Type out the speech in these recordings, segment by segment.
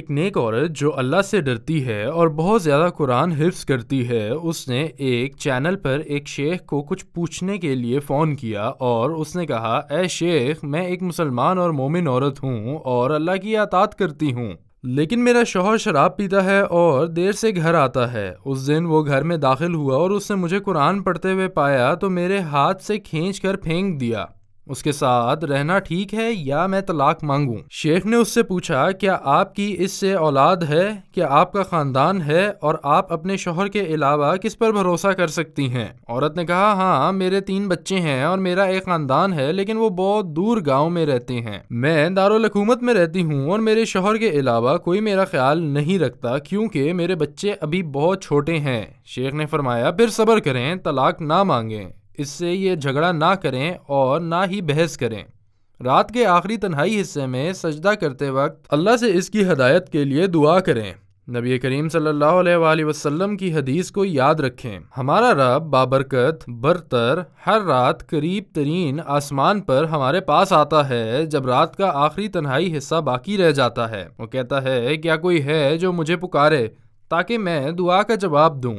एक नेक औरत जो अल्लाह से डरती है और बहुत ज़्यादा कुरान हिफ्स करती है उसने एक चैनल पर एक शेख को कुछ पूछने के लिए फ़ोन किया और उसने कहा ए शेख मैं एक मुसलमान और मोमिन औरत हूँ और अल्लाह की यातात करती हूँ लेकिन मेरा शोहर शराब पीता है और देर से घर आता है उस दिन वो घर में दाखिल हुआ और उसने मुझे कुरान पढ़ते हुए पाया तो मेरे हाथ से खींच कर फेंक दिया उसके साथ रहना ठीक है या मैं तलाक मांगूं? शेख ने उससे पूछा क्या आपकी इससे औलाद है क्या आपका ख़ानदान है और आप अपने शोहर के अलावा किस पर भरोसा कर सकती हैं औरत ने कहा हाँ मेरे तीन बच्चे हैं और मेरा एक ख़ानदान है लेकिन वो बहुत दूर गाँव में रहते हैं मैं दारकूमत में रहती हूँ और मेरे शोहर के अलावा कोई मेरा ख्याल नहीं रखता क्योंकि मेरे बच्चे अभी बहुत छोटे हैं शेख ने फरमाया फिर सब्र करें तलाक ना मांगें इससे ये झगड़ा ना करें और ना ही बहस करें रात के आखिरी तन्हाई हिस्से में सजदा करते वक्त अल्लाह से इसकी हदायत के लिए दुआ करें नबी करीम सल्लल्लाहु अलैहि वसल्लम की हदीस को याद रखें हमारा रब बाबरकत बरतर हर रात करीब तरीन आसमान पर हमारे पास आता है जब रात का आखिरी तन्हाई हिस्सा बाकी रह जाता है वो कहता है क्या कोई है जो मुझे पुकारे ताकि मैं दुआ का जवाब दूँ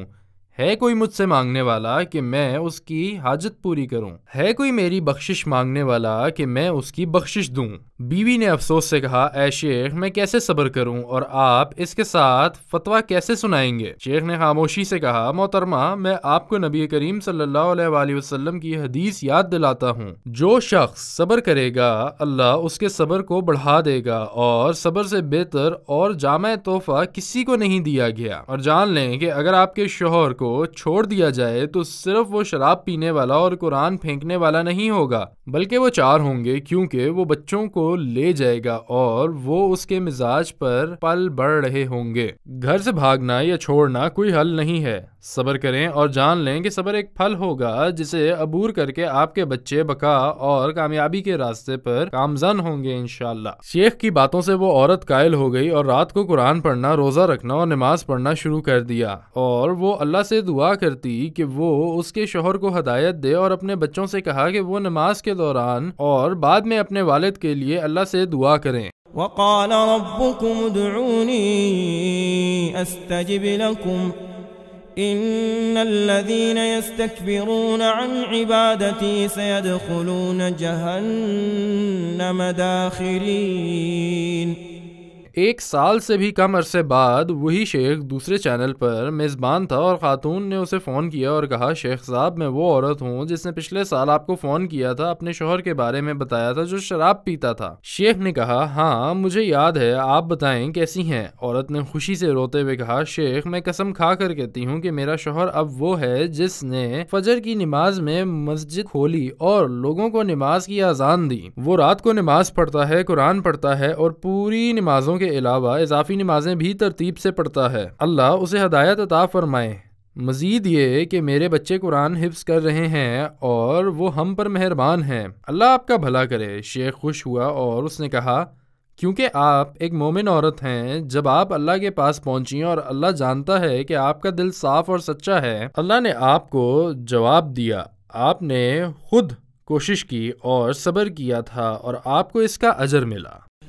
है कोई मुझसे मांगने वाला कि मैं उसकी हाजत पूरी करूं है कोई मेरी बख्शिश मांगने वाला कि मैं उसकी बख्शिश दूं बीवी ने अफसोस से कहा ऐ शेख मैं कैसे सब्र करूं और आप इसके साथ फतवा कैसे सुनाएंगे शेख ने खामोशी से कहा मोहतरमा मैं आपको नबी करीम सल्लाम की हदीस याद दिलाता हूँ जो शख्स सब्र करेगा अल्लाह उसके सब्र को बढ़ा देगा और सब्र से बेहतर और जाम तोहफा किसी को नहीं दिया गया और जान लें कि अगर आपके शोहर को छोड़ दिया जाए तो सिर्फ वो शराब पीने वाला और कुरान फेंकने वाला नहीं होगा बल्कि वो चार होंगे क्योंकि वो बच्चों को ले जाएगा और वो उसके मिजाज पर पल बढ़ रहे होंगे घर से भागना या छोड़ना कोई हल नहीं है सबर करें और जान लें कि सबर एक फल होगा जिसे अबूर करके आपके बच्चे बका और कामयाबी के रास्ते पर कामजन होंगे इनशाला शेख की बातों से वो औरत कायल हो गई और रात को कुरान पढ़ना रोजा रखना और नमाज पढ़ना शुरू कर दिया और वो अल्लाह से से दुआ करती कि वो उसके शोहर को हदायत दे और अपने बच्चों से कहा कि वो नमाज के दौरान और बाद में अपने वालिद के लिए अल्लाह से दुआ करें وقال ربكم ادعوني استجب لكم ان الذين يستكبرون عن عبادتي سيدخلون جهنم एक साल से भी कम अरसे बाद वही शेख दूसरे चैनल पर मेज़बान था और ख़ातून ने उसे फ़ोन किया और कहा शेख साहब मैं वो औरत हूँ जिसने पिछले साल आपको फ़ोन किया था अपने शोहर के बारे में बताया था जो शराब पीता था शेख ने कहा हाँ मुझे याद है आप बताएं कैसी हैं औरत ने खुशी से रोते हुए कहा शेख मैं कसम खा कर कहती हूँ कि मेरा शोहर अब वो है जिसने फजर की नमाज में मस्जिद खोली और लोगों को नमाज की आजान दी वो रात को नमाज पढ़ता है कुरान पढ़ता है और पूरी नमाजों के अलावा इजाफी नमाजें भी तरतीब से पढ़ता है अल्लाह उसे हदायत अता फरमाए मज़ीद ये कि मेरे बच्चे कुरान हिफ्स कर रहे हैं और वो हम पर मेहरबान हैं अल्लाह आपका भला करे शेख खुश हुआ और उसने कहा क्योंकि आप एक मोमिन औरत हैं जब आप अल्लाह के पास पहुंची और अल्लाह जानता है कि आपका दिल साफ और सच्चा है अल्लाह ने आपको जवाब दिया आपने खुद कोशिश की और सब्र किया था और आपको इसका अजर मिला